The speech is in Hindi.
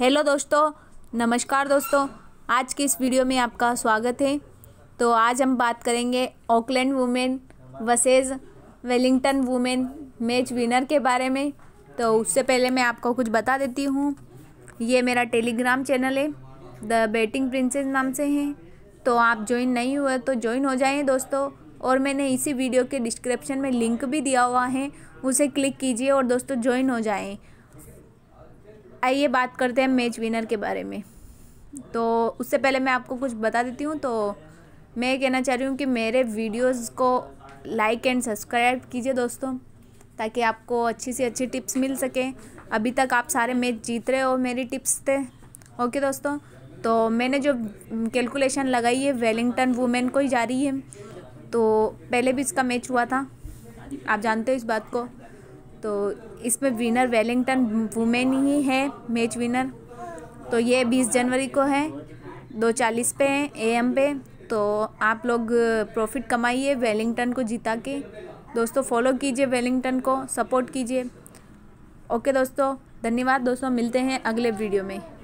हेलो दोस्तों नमस्कार दोस्तों आज की इस वीडियो में आपका स्वागत है तो आज हम बात करेंगे Auckland women versus Wellington women match winner के बारे में तो उससे पहले मैं आपको कुछ बता देती हूँ ये मेरा टेलीग्राम चैनल है द बेटिंग प्रिंसेस नाम से है तो आप ज्वाइन नहीं हुए तो ज्वाइन हो जाएँ दोस्तों और मैंने इसी वीडियो के डिस्क्रिप्शन में लिंक भी दिया हुआ है उसे क्लिक कीजिए और दोस्तों ज्वाइन हो जाएं आइए बात करते हैं मैच विनर के बारे में तो उससे पहले मैं आपको कुछ बता देती हूँ तो मैं कहना चाह रही हूँ कि मेरे वीडियोस को लाइक एंड सब्सक्राइब कीजिए दोस्तों ताकि आपको अच्छी से अच्छी टिप्स मिल सके अभी तक आप सारे मैच जीत रहे हो मेरी टिप्स थे ओके दोस्तों तो मैंने जो कैलकुलेशन लगाई है वेलिंगटन वुमेन को ही जा रही है तो पहले भी इसका मैच हुआ था आप जानते हो इस बात को तो इसमें विनर वेलिंगटन वुमेन ही है मैच विनर तो ये बीस जनवरी को है दो चालीस पे ए एम पे तो आप लोग प्रॉफिट कमाइए वेलिंगटन को जिता के दोस्तों फॉलो कीजिए वेलिंगटन को सपोर्ट कीजिए ओके दोस्तों धन्यवाद दोस्तों मिलते हैं अगले वीडियो में